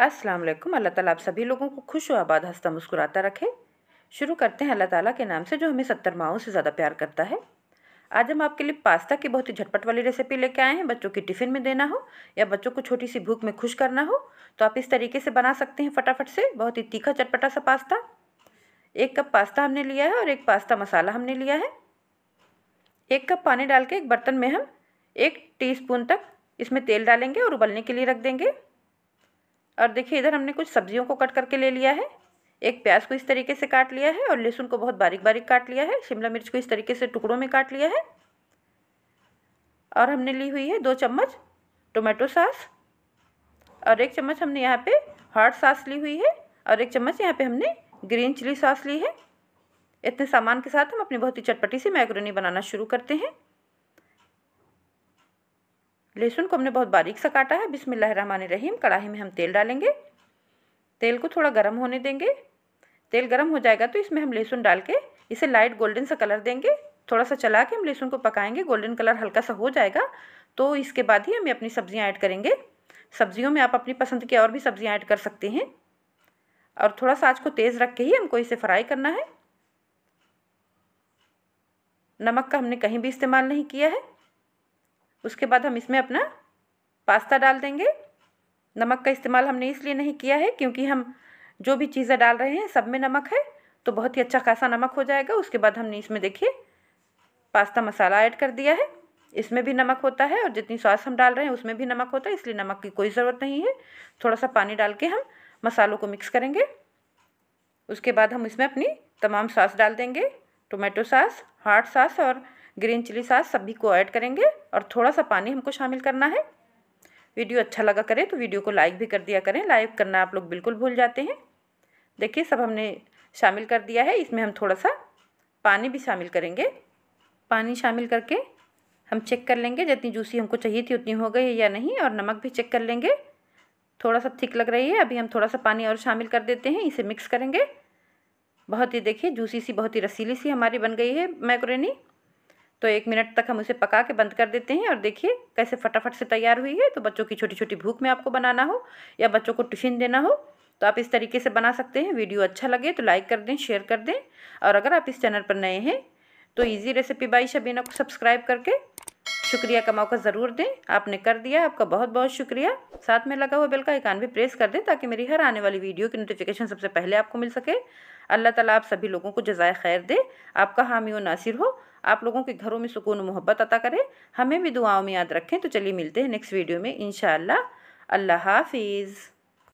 अस्सलाम वालेकुम अल्लाह ताला आप सभी लोगों को खुश व आबाद हंसता मुस्कुराता रखे शुरू करते हैं अल्लाह ताला के नाम से जो हमें सत्तर माओं से ज़्यादा प्यार करता है आज हम आपके लिए पास्ता की बहुत ही झटपट वाली रेसिपी लेके आए हैं बच्चों के टिफ़िन में देना हो या बच्चों को छोटी सी भूख में खुश करना हो तो आप इस तरीके से बना सकते हैं फटाफट से बहुत ही तीखा चटपटा सा पास्ता एक कप पास्ता हमने लिया है और एक पास्ता मसाला हमने लिया है एक कप पानी डाल के एक बर्तन में हम एक स्पून तक इसमें तेल डालेंगे और उबलने के लिए रख देंगे और देखिए इधर हमने कुछ सब्जियों को कट करके ले लिया है एक प्याज को इस तरीके से काट लिया है और लहसुन को बहुत बारीक बारीक काट लिया है शिमला मिर्च को इस तरीके से टुकड़ों में काट लिया है और हमने ली हुई है दो चम्मच टोमेटो सास और एक चम्मच हमने यहाँ पे हॉट सास ली हुई है और एक चम्मच यहाँ पे हमने ग्रीन चिली सॉस ली है इतने सामान के साथ हम अपनी बहुत ही चटपटी सी मैक्रोनी बनाना शुरू करते हैं लहसुन को हमने बहुत बारीक सा काटा है बिसमिल्लर रहीम कढ़ाई में हम तेल डालेंगे तेल को थोड़ा गर्म होने देंगे तेल गर्म हो जाएगा तो इसमें हम लहसुन डाल के इसे लाइट गोल्डन सा कलर देंगे थोड़ा सा चला के हम लहसुन को पकाएंगे गोल्डन कलर हल्का सा हो जाएगा तो इसके बाद ही हम अपनी सब्ज़ियाँ ऐड करेंगे सब्जियों में आप अपनी पसंद की और भी सब्ज़ियाँ ऐड कर सकते हैं और थोड़ा सा आज को तेज़ रख के ही हमको इसे फ्राई करना है नमक का हमने कहीं भी इस्तेमाल नहीं किया है उसके बाद हम इसमें अपना पास्ता डाल देंगे नमक का इस्तेमाल हमने इसलिए नहीं किया है क्योंकि हम जो भी चीज़ें डाल रहे हैं सब में नमक है तो बहुत ही अच्छा खासा नमक हो जाएगा उसके बाद हमने इसमें देखिए पास्ता मसाला ऐड कर दिया है इसमें भी नमक होता है और जितनी सॉस हम डाल रहे हैं उसमें भी नमक होता है इसलिए नमक की कोई ज़रूरत नहीं है थोड़ा सा पानी डाल के हम मसालों को मिक्स करेंगे उसके बाद हम इसमें अपनी तमाम सॉस डाल देंगे टोमेटो सॉस हार्ड सॉस और ग्रीन चिली सॉस सभी को ऐड करेंगे और थोड़ा सा पानी हमको शामिल करना है वीडियो अच्छा लगा करें तो वीडियो को लाइक भी कर दिया करें लाइक करना आप लोग बिल्कुल भूल जाते हैं देखिए सब हमने शामिल कर दिया है इसमें हम थोड़ा सा पानी भी शामिल करेंगे पानी शामिल करके हम चेक कर लेंगे जितनी जूसी हमको चाहिए थी उतनी हो गई है या नहीं और नमक भी चेक कर लेंगे थोड़ा सा थिक लग रही है अभी हम थोड़ा सा पानी और शामिल कर देते हैं इसे मिक्स करेंगे बहुत ही देखिए जूसी सी बहुत ही रसीली सी हमारी बन गई है मैक्रोनी तो एक मिनट तक हम उसे पका के बंद कर देते हैं और देखिए कैसे फटाफट से तैयार हुई है तो बच्चों की छोटी छोटी भूख में आपको बनाना हो या बच्चों को टिफिन देना हो तो आप इस तरीके से बना सकते हैं वीडियो अच्छा लगे तो लाइक कर दें शेयर कर दें और अगर आप इस चैनल पर नए हैं तो ईजी रेसिपी बाई शबीना को सब्सक्राइब करके शुक्रिया का मौका ज़रूर दें आपने कर दिया आपका बहुत बहुत शुक्रिया साथ में लगा हुआ बेल का आइकान भी प्रेस कर दें ताकि मेरी हर आने वाली वीडियो की नोटिफिकेशन सबसे पहले आपको मिल सके अल्लाह ताला आप सभी लोगों को जजाय खैर दे आपका हामी व नासिर हो आप लोगों के घरों में सुकून मोहब्बत अता करें हमें भी दुआओं में याद रखें तो चलिए मिलते हैं नेक्स्ट वीडियो में इन अल्लाह हाफिज़